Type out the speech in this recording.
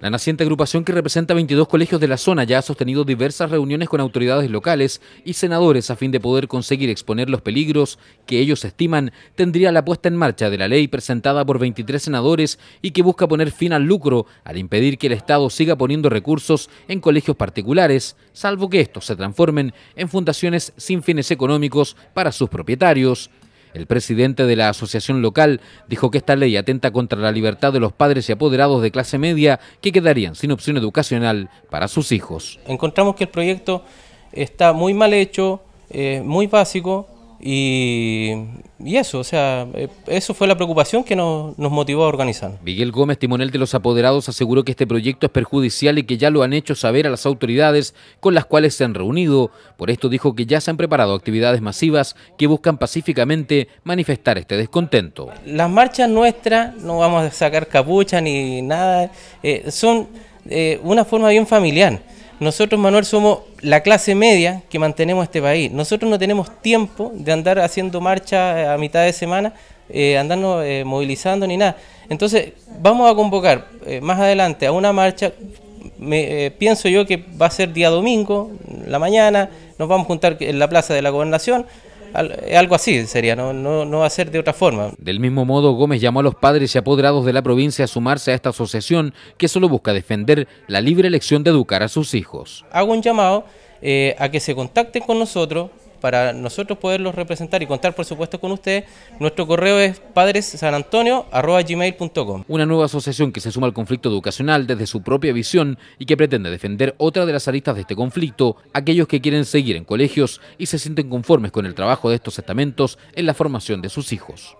La naciente agrupación que representa 22 colegios de la zona ya ha sostenido diversas reuniones con autoridades locales y senadores a fin de poder conseguir exponer los peligros que ellos estiman tendría la puesta en marcha de la ley presentada por 23 senadores y que busca poner fin al lucro al impedir que el Estado siga poniendo recursos en colegios particulares, salvo que estos se transformen en fundaciones sin fines económicos para sus propietarios, el presidente de la asociación local dijo que esta ley atenta contra la libertad de los padres y apoderados de clase media que quedarían sin opción educacional para sus hijos. Encontramos que el proyecto está muy mal hecho, eh, muy básico, y, eso, o sea, eh, eso fue la preocupación que nos, motivó a organizar. Miguel Gómez, timonel de los apoderados, aseguró que este proyecto es perjudicial y que ya lo han hecho saber a las autoridades con las cuales se han reunido. Por esto dijo que ya se han preparado actividades masivas que buscan pacíficamente manifestar este descontento. Las marchas nuestras, no vamos a sacar capucha ni nada, eh, son eh, una forma bien familiar. Nosotros, Manuel, somos la clase media que mantenemos este país. Nosotros no tenemos tiempo de andar haciendo marcha eh, a mitad de semana, eh, andarnos eh, movilizando ni nada. Entonces, vamos a convocar más adelante a una marcha. Me, pienso yo que va a ser día domingo, la mañana, nos vamos a juntar en la plaza de la gobernación eh, algo así sería, no, no, no va de otra forma. Del mismo modo, Gómez llamó a los padres y apoderados de la provincia a sumarse a esta asociación que solo busca defender la libre elección de educar a sus hijos. Hago un llamado eh, a que se contacten con nosotros, para nosotros poderlos representar y contar, por supuesto, con ustedes. Nuestro correo es padressanantonio.gmail.com. Una nueva asociación que se suma al conflicto educacional desde su propia visión y que pretende defender otra de las aristas de este conflicto, aquellos que quieren seguir en colegios y se sienten conformes con el trabajo de estos estamentos en la formación de sus hijos.